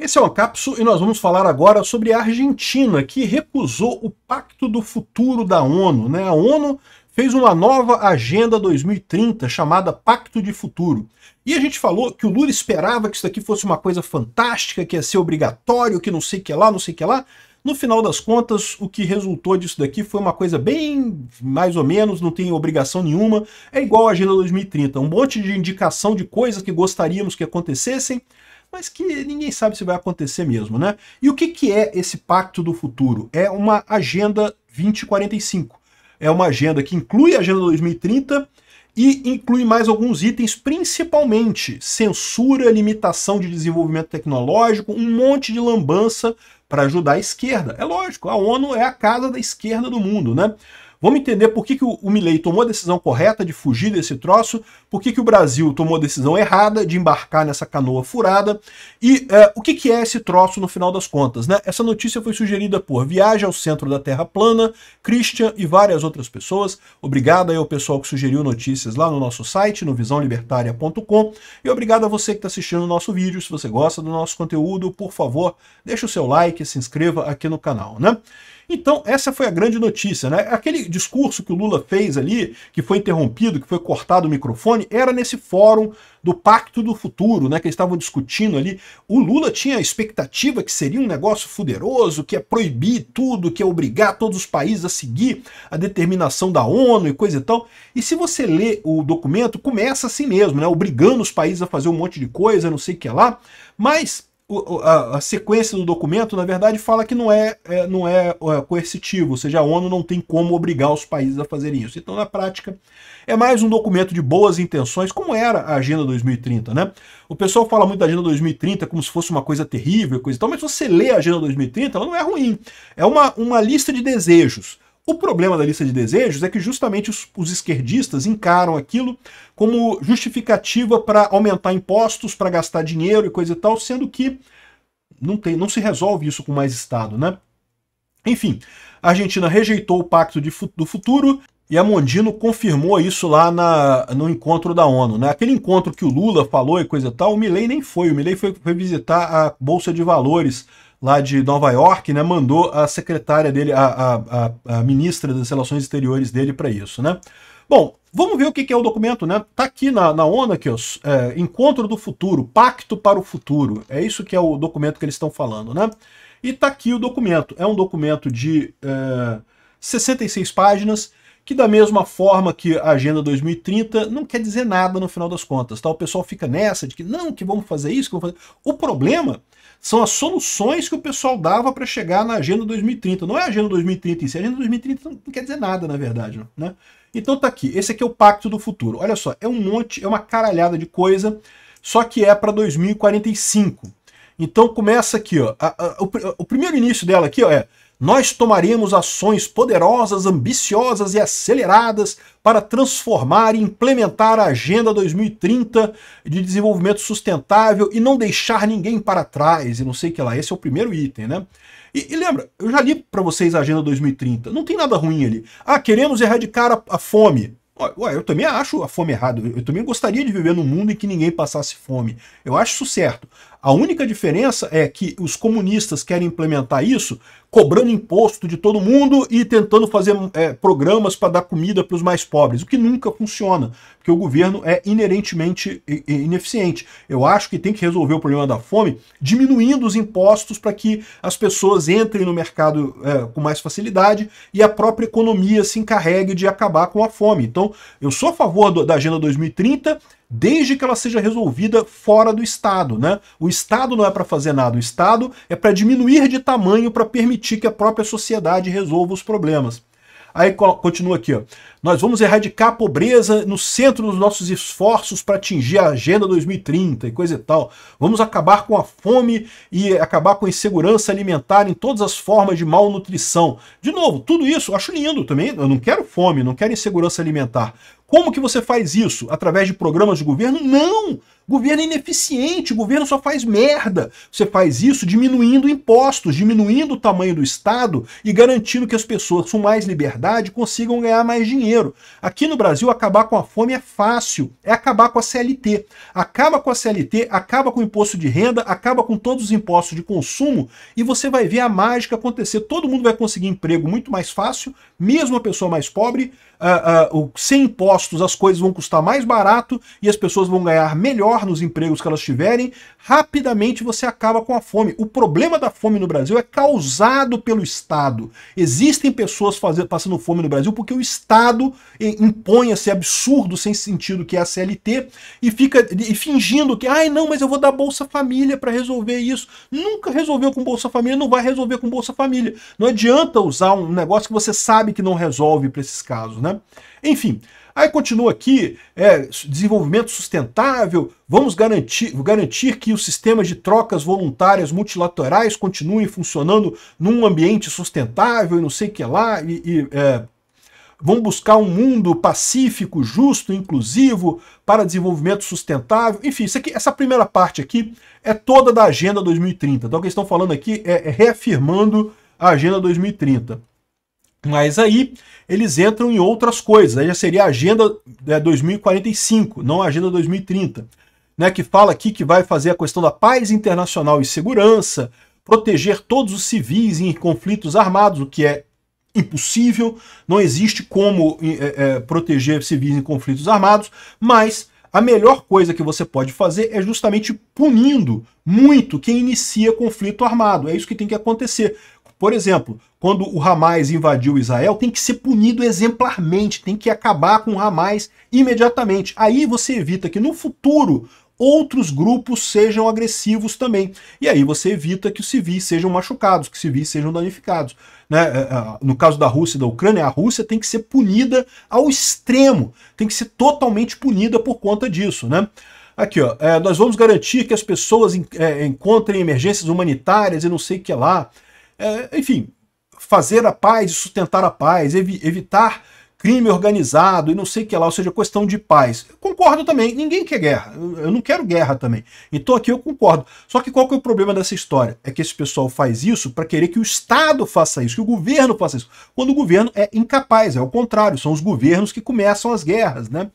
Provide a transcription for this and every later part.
Esse é o Ancapso e nós vamos falar agora sobre a Argentina, que recusou o Pacto do Futuro da ONU. Né? A ONU fez uma nova Agenda 2030, chamada Pacto de Futuro. E a gente falou que o Lula esperava que isso daqui fosse uma coisa fantástica, que ia ser obrigatório, que não sei o que lá, não sei o que lá. No final das contas, o que resultou disso daqui foi uma coisa bem mais ou menos, não tem obrigação nenhuma. É igual a Agenda 2030, um monte de indicação de coisas que gostaríamos que acontecessem, mas que ninguém sabe se vai acontecer mesmo, né? E o que, que é esse Pacto do Futuro? É uma agenda 2045. É uma agenda que inclui a Agenda 2030 e inclui mais alguns itens, principalmente censura, limitação de desenvolvimento tecnológico, um monte de lambança para ajudar a esquerda. É lógico, a ONU é a casa da esquerda do mundo, né? Vamos entender por que, que o, o Milley tomou a decisão correta de fugir desse troço, por que, que o Brasil tomou a decisão errada de embarcar nessa canoa furada e é, o que, que é esse troço no final das contas. Né? Essa notícia foi sugerida por Viagem ao Centro da Terra Plana, Christian e várias outras pessoas. Obrigado aí ao pessoal que sugeriu notícias lá no nosso site, no visãolibertária.com. e obrigado a você que está assistindo o nosso vídeo. Se você gosta do nosso conteúdo, por favor, deixe o seu like, se inscreva aqui no canal. Né? Então, essa foi a grande notícia, né? Aquele discurso que o Lula fez ali, que foi interrompido, que foi cortado o microfone, era nesse fórum do Pacto do Futuro, né? Que eles estavam discutindo ali. O Lula tinha a expectativa que seria um negócio fuderoso, que é proibir tudo, que é obrigar todos os países a seguir a determinação da ONU e coisa e tal. E se você lê o documento, começa assim mesmo, né? Obrigando os países a fazer um monte de coisa, não sei o que lá. Mas a, a, sequência do documento, na verdade, fala que não é, é não é, é coercitivo, ou seja, a ONU não tem como obrigar os países a fazerem isso. Então, na prática, é mais um documento de boas intenções, como era a Agenda 2030, né? O pessoal fala muito da Agenda 2030 como se fosse uma coisa terrível, coisa e tal, mas se você lê a Agenda 2030, ela não é ruim. É uma, uma lista de desejos o problema da lista de desejos é que justamente os, os esquerdistas encaram aquilo como justificativa para aumentar impostos, para gastar dinheiro e coisa e tal, sendo que não, tem, não se resolve isso com mais Estado, né? Enfim, a Argentina rejeitou o Pacto de, do Futuro, e a Mondino confirmou isso lá na, no encontro da ONU. Né? Aquele encontro que o Lula falou e coisa e tal, o Milley nem foi. O Milley foi, foi visitar a Bolsa de Valores lá de Nova York, né, mandou a secretária dele, a, a, a, a ministra das Relações Exteriores dele para isso, né? Bom, vamos ver o que, que é o documento, né? Tá aqui na, na ONU, aqui, o é, Encontro do Futuro, Pacto para o Futuro. É isso que é o documento que eles estão falando, né? E tá aqui o documento. É um documento de é, 66 páginas, que da mesma forma que a Agenda 2030 não quer dizer nada no final das contas, tá? O pessoal fica nessa de que não, que vamos fazer isso, que vamos fazer... O problema são as soluções que o pessoal dava para chegar na Agenda 2030. Não é a Agenda 2030 em si, a Agenda 2030 não quer dizer nada, na verdade. Né? Então tá aqui, esse aqui é o Pacto do Futuro. Olha só, é um monte, é uma caralhada de coisa, só que é para 2045. Então começa aqui, ó. A, a, o, a, o primeiro início dela aqui ó, é nós tomaremos ações poderosas, ambiciosas e aceleradas para transformar e implementar a Agenda 2030 de desenvolvimento sustentável e não deixar ninguém para trás, e não sei o que lá. Esse é o primeiro item, né? E, e lembra, eu já li para vocês a Agenda 2030, não tem nada ruim ali. Ah, queremos erradicar a, a fome. Ué, eu também acho a fome errada. Eu também gostaria de viver num mundo em que ninguém passasse fome. Eu acho isso certo. A única diferença é que os comunistas querem implementar isso cobrando imposto de todo mundo e tentando fazer é, programas para dar comida para os mais pobres, o que nunca funciona, porque o governo é inerentemente ineficiente. Eu acho que tem que resolver o problema da fome diminuindo os impostos para que as pessoas entrem no mercado é, com mais facilidade e a própria economia se encarregue de acabar com a fome. Então, eu sou a favor do, da Agenda 2030, desde que ela seja resolvida fora do Estado. Né? O Estado não é para fazer nada, o Estado é para diminuir de tamanho para permitir que a própria sociedade resolva os problemas. Aí continua aqui, ó. Nós vamos erradicar a pobreza no centro dos nossos esforços para atingir a Agenda 2030 e coisa e tal. Vamos acabar com a fome e acabar com a insegurança alimentar em todas as formas de malnutrição. De novo, tudo isso eu acho lindo também. Eu não quero fome, não quero insegurança alimentar. Como que você faz isso? Através de programas de governo? Não! Governo é ineficiente, o governo só faz merda. Você faz isso diminuindo impostos, diminuindo o tamanho do Estado e garantindo que as pessoas com mais liberdade consigam ganhar mais dinheiro. Aqui no Brasil, acabar com a fome é fácil, é acabar com a CLT. Acaba com a CLT, acaba com o imposto de renda, acaba com todos os impostos de consumo e você vai ver a mágica acontecer. Todo mundo vai conseguir emprego muito mais fácil, mesmo a pessoa mais pobre, uh, uh, sem impostos as coisas vão custar mais barato e as pessoas vão ganhar melhor nos empregos que elas tiverem, rapidamente você acaba com a fome. O problema da fome no Brasil é causado pelo Estado. Existem pessoas fazer, passando fome no Brasil porque o Estado eh, impõe esse absurdo sem sentido que é a CLT e fica e fingindo que, ai não, mas eu vou dar Bolsa Família para resolver isso. Nunca resolveu com Bolsa Família, não vai resolver com Bolsa Família. Não adianta usar um negócio que você sabe sabe que não resolve para esses casos, né? Enfim, aí continua aqui, é, desenvolvimento sustentável, vamos garantir, garantir que os sistemas de trocas voluntárias multilaterais continuem funcionando num ambiente sustentável e não sei o que lá, e... e é, vão buscar um mundo pacífico, justo, inclusivo, para desenvolvimento sustentável. Enfim, aqui, essa primeira parte aqui é toda da Agenda 2030. Então, o que eles estão falando aqui é, é reafirmando a Agenda 2030. Mas aí eles entram em outras coisas. Aí já seria a Agenda 2045, né, não a Agenda 2030, né, que fala aqui que vai fazer a questão da paz internacional e segurança, proteger todos os civis em conflitos armados, o que é impossível, não existe como é, é, proteger civis em conflitos armados, mas a melhor coisa que você pode fazer é justamente punindo muito quem inicia conflito armado. É isso que tem que acontecer. Por exemplo, quando o Hamas invadiu Israel, tem que ser punido exemplarmente, tem que acabar com o Hamas imediatamente. Aí você evita que no futuro outros grupos sejam agressivos também. E aí você evita que os civis sejam machucados, que os civis sejam danificados. Né? É, é, no caso da Rússia e da Ucrânia, a Rússia tem que ser punida ao extremo, tem que ser totalmente punida por conta disso. Né? Aqui, ó, é, nós vamos garantir que as pessoas en é, encontrem emergências humanitárias e não sei o que lá é, enfim, fazer a paz e sustentar a paz, ev evitar crime organizado e não sei o que lá, ou seja, questão de paz. Eu concordo também, ninguém quer guerra. Eu não quero guerra também. Então aqui eu concordo. Só que qual que é o problema dessa história? É que esse pessoal faz isso para querer que o Estado faça isso, que o governo faça isso. Quando o governo é incapaz, é o contrário, são os governos que começam as guerras, né?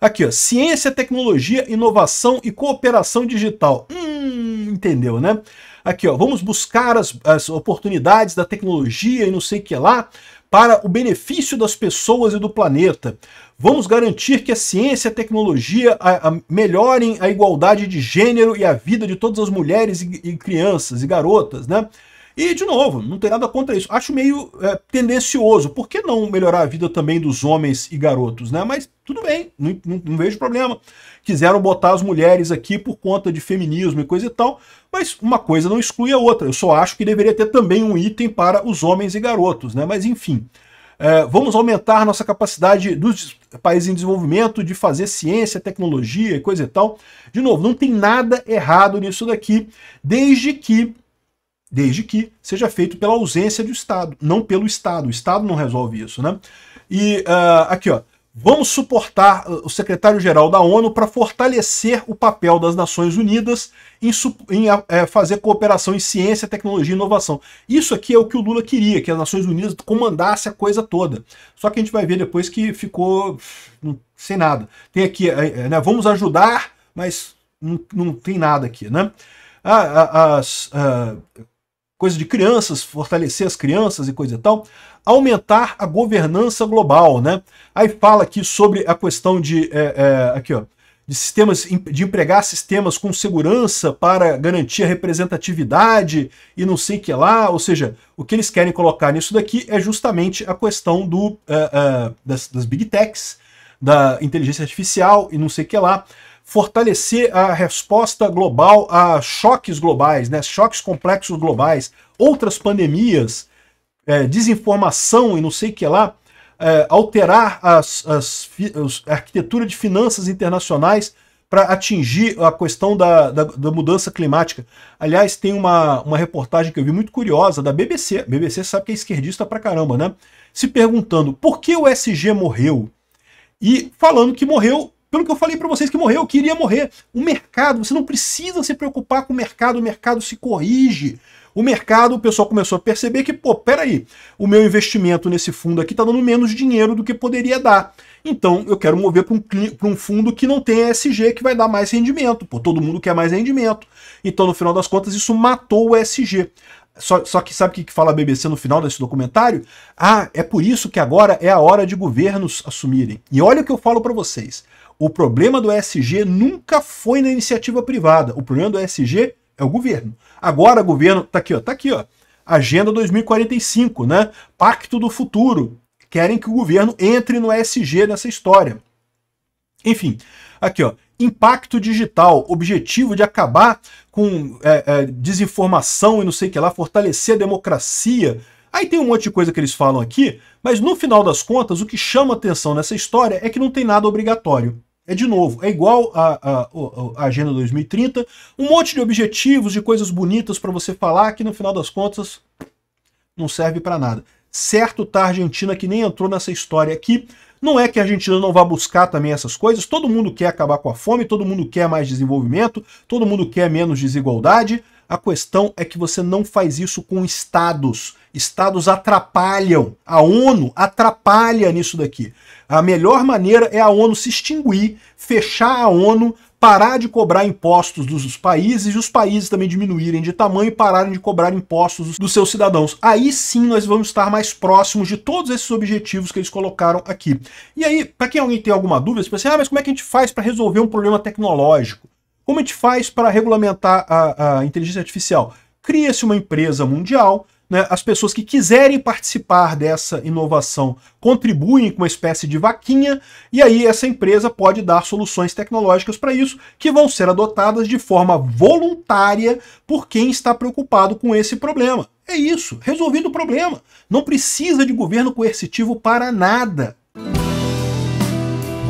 Aqui, ó, ciência, tecnologia, inovação e cooperação digital. Hum, entendeu, né? aqui, ó, vamos buscar as, as oportunidades da tecnologia e não sei o que lá para o benefício das pessoas e do planeta. Vamos garantir que a ciência e a tecnologia a, a melhorem a igualdade de gênero e a vida de todas as mulheres e, e crianças e garotas, né? E, de novo, não tem nada contra isso. Acho meio é, tendencioso. Por que não melhorar a vida também dos homens e garotos, né? Mas tudo bem, não, não, não, vejo problema. Quiseram botar as mulheres aqui por conta de feminismo e coisa e tal, mas uma coisa não exclui a outra. Eu só acho que deveria ter também um item para os homens e garotos, né? Mas, enfim. É, vamos aumentar nossa capacidade dos países em desenvolvimento de fazer ciência, tecnologia e coisa e tal. De novo, não tem nada errado nisso daqui, desde que desde que seja feito pela ausência do Estado, não pelo Estado. O Estado não resolve isso, né? E uh, aqui, ó. Vamos suportar ah, o secretário-geral da ONU para fortalecer o papel das Nações Unidas em, em ah, é, fazer cooperação em ciência, tecnologia e inovação. Isso aqui é o que o Lula queria, que as Nações Unidas comandasse a coisa toda. Só que a gente vai ver depois que ficou hum, sem nada. Tem aqui, é, é, né, vamos ajudar, mas não, não, tem nada aqui, né? As coisa de crianças, fortalecer as crianças e coisa e tal, aumentar a governança global, né? Aí fala aqui sobre a questão de, é, é, aqui ó, de sistemas, de empregar sistemas com segurança para garantir a representatividade e não sei que lá, ou seja, o que eles querem colocar nisso daqui é justamente a questão do, é, é das, das big techs, da inteligência artificial e não sei que lá, fortalecer a resposta global a choques globais, né, choques complexos globais, outras pandemias, é, desinformação e não sei o que lá, é, alterar as, as, a arquitetura de finanças internacionais para atingir a questão da, da, da, mudança climática. Aliás, tem uma, uma reportagem que eu vi muito curiosa da BBC. A BBC sabe que é esquerdista pra caramba, né? Se perguntando por que o SG morreu e falando que morreu pelo que eu falei para vocês que morreu, que iria morrer. O mercado, você não precisa se preocupar com o mercado, o mercado se corrige. O mercado, o pessoal começou a perceber que, pô, peraí, o meu investimento nesse fundo aqui está dando menos dinheiro do que poderia dar. Então eu quero mover para um, pra um fundo que não tem SG, que vai dar mais rendimento. Pô, todo mundo quer mais rendimento. Então, no final das contas, isso matou o SG. Só, só, que sabe o que fala a BBC no final desse documentário? Ah, é por isso que agora é a hora de governos assumirem. E olha o que eu falo para vocês. O problema do ESG nunca foi na iniciativa privada. O problema do ESG é o governo. Agora o governo tá aqui, ó, tá aqui, ó. Agenda 2045, né? Pacto do futuro. Querem que o governo entre no ESG nessa história. Enfim, aqui ó, impacto digital, objetivo de acabar com é, é, desinformação e não sei o que lá, fortalecer a democracia. Aí tem um monte de coisa que eles falam aqui, mas no final das contas, o que chama atenção nessa história é que não tem nada obrigatório. É de novo, é igual a, a, a Agenda 2030, um monte de objetivos, de coisas bonitas para você falar que no final das contas não serve para nada. Certo tá a Argentina que nem entrou nessa história aqui. Não é que a Argentina não vá buscar também essas coisas. Todo mundo quer acabar com a fome, todo mundo quer mais desenvolvimento, todo mundo quer menos desigualdade. A questão é que você não faz isso com estados. Estados atrapalham. A ONU atrapalha nisso daqui. A melhor maneira é a ONU se extinguir, fechar a ONU, parar de cobrar impostos dos países e os países também diminuírem de tamanho e pararem de cobrar impostos dos seus cidadãos. Aí sim nós vamos estar mais próximos de todos esses objetivos que eles colocaram aqui. E aí, para quem alguém tem alguma dúvida, você pensa assim, ah, mas como é que a gente faz para resolver um problema tecnológico? Como a gente faz para regulamentar a, a inteligência artificial? Cria-se uma empresa mundial, né? as pessoas que quiserem participar dessa inovação contribuem com uma espécie de vaquinha, e aí essa empresa pode dar soluções tecnológicas para isso, que vão ser adotadas de forma voluntária por quem está preocupado com esse problema. É isso, resolvido o problema. Não precisa de governo coercitivo para nada.